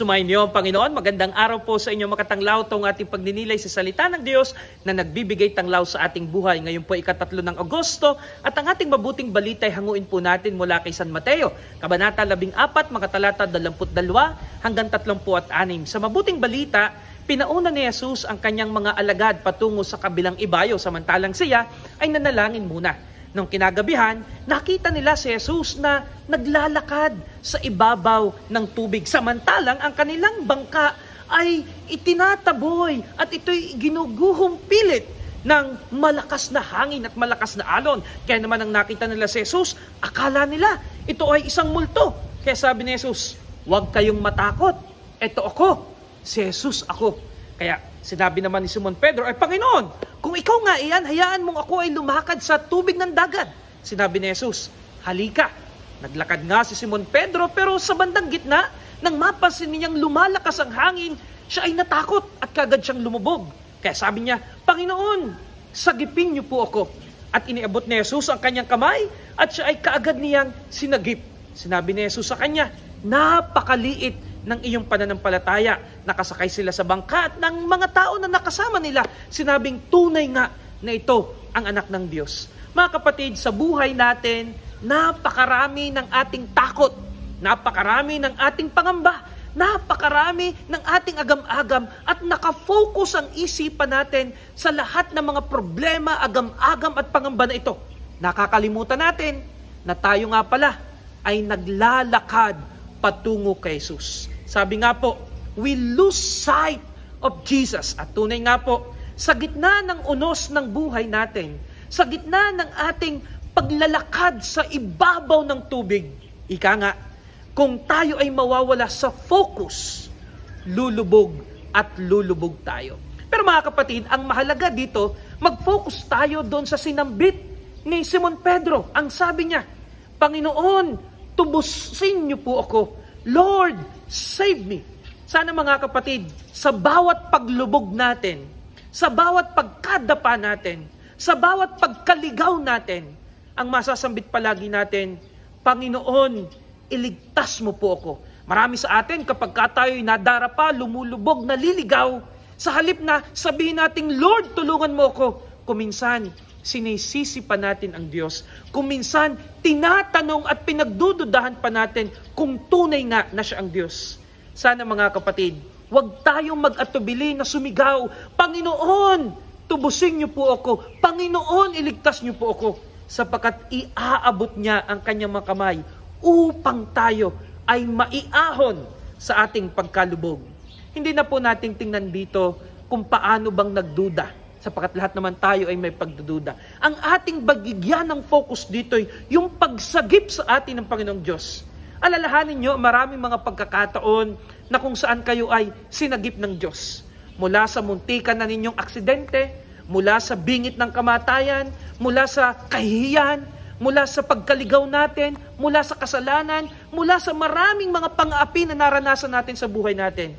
Sumayin niyo ang Panginoon. Magandang araw po sa inyo makatanglaw tong ating pagninilay sa salita ng Diyos na nagbibigay tanglaw sa ating buhay. Ngayon po ikatatlo ng Agosto at ang ating mabuting balita ay hanguin po natin mula kay San Mateo, Kabanata 14, mga 22 hanggang 36. Sa mabuting balita, Pinauna ni Jesus ang kanyang mga alagad patungo sa kabilang ibayo samantalang siya ay nanalangin muna. Nung kinagabihan, nakita nila si Jesus na naglalakad sa ibabaw ng tubig. Samantalang ang kanilang bangka ay itinataboy at ito'y ginuguhong pilit ng malakas na hangin at malakas na alon. Kaya naman ang nakita nila si Jesus, akala nila ito ay isang multo. Kaya sabi ni Jesus, huwag kayong matakot. Ito ako, si Jesus ako. Kaya sinabi naman ni Simon Pedro, ay Panginoon, kung ikaw nga iyan, hayaan mong ako ay lumakad sa tubig ng dagat. Sinabi ni Jesus, halika. Naglakad nga si Simon Pedro pero sa bandang gitna, nang mapasin niyang lumalakas ang hangin, siya ay natakot at kagad siyang lumubog. Kaya sabi niya, Panginoon, sagipin niyo po ako. At iniabot ni Jesus ang kanyang kamay at siya ay kaagad niyang sinagip. Sinabi ni Jesus sa kanya, napakaliit ng iyong pananampalataya. Nakasakay sila sa bangka at ng mga tao na nakasama nila, sinabing tunay nga na ito ang anak ng Diyos. Mga kapatid, sa buhay natin, napakarami ng ating takot, napakarami ng ating pangamba, napakarami ng ating agam-agam at nakafocus ang isipan natin sa lahat ng mga problema, agam-agam at pangamba na ito. Nakakalimutan natin na tayo nga pala ay naglalakad patungo kay Jesus. Sabi nga po, we lose sight of Jesus. At tunay nga po, sa gitna ng unos ng buhay natin, sa gitna ng ating paglalakad sa ibabaw ng tubig, ika nga, kung tayo ay mawawala sa focus, lulubog at lulubog tayo. Pero mga kapatid, ang mahalaga dito, mag-focus tayo doon sa sinambit ni Simon Pedro. Ang sabi niya, Panginoon, tubos sa inyo po ako. Lord, save me. Sana mga kapatid, sa bawat paglubog natin, sa bawat pagkadapa natin, sa bawat pagkaligaw natin, ang masasambit palagi natin, Panginoon, iligtas mo po ako. Marami sa atin, kapag ka tayo'y nadarapa, lumulubog, naliligaw, sa halip na sabihin nating, Lord, tulungan mo ako. Kuminsan, sinisisi pa natin ang Diyos. Kung minsan, tinatanong at pinagdududahan pa natin kung tunay nga na siya ang Diyos. Sana mga kapatid, huwag tayong mag-atubili na sumigaw, Panginoon, tubusin niyo po ako. Panginoon, iligtas niyo po ako. Sapakat iaabot niya ang kanyang mga kamay upang tayo ay maiahon sa ating pagkalubog. Hindi na po nating tingnan dito kung paano bang nagduda sapagkat lahat naman tayo ay may pagdududa. Ang ating bagigyan ng focus dito ay yung pagsagip sa atin ng Panginoong Diyos. Alalahanin nyo, maraming mga pagkakataon na kung saan kayo ay sinagip ng Diyos. Mula sa muntikan na ninyong aksidente, mula sa bingit ng kamatayan, mula sa kahihiyan, mula sa pagkaligaw natin, mula sa kasalanan, mula sa maraming mga pang-api na naranasan natin sa buhay natin.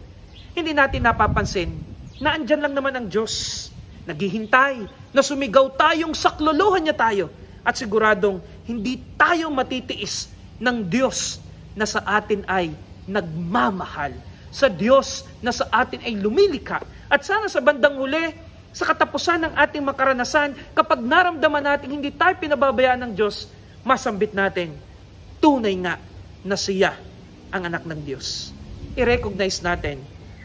Hindi natin napapansin na andyan lang naman ang Diyos naghihintay, na sumigaw tayong saklolohan niya tayo. At siguradong hindi tayo matitiis ng Diyos na sa atin ay nagmamahal. Sa Diyos na sa atin ay lumilika. At sana sa bandang huli, sa katapusan ng ating makaranasan, kapag naramdaman natin hindi tayo pinababayaan ng Diyos, masambit natin, tunay nga na siya ang anak ng Diyos. I-recognize natin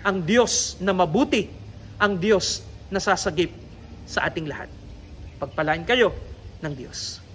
ang Diyos na mabuti, ang Diyos nasasagip sa ating lahat. Pagpalain kayo ng Diyos.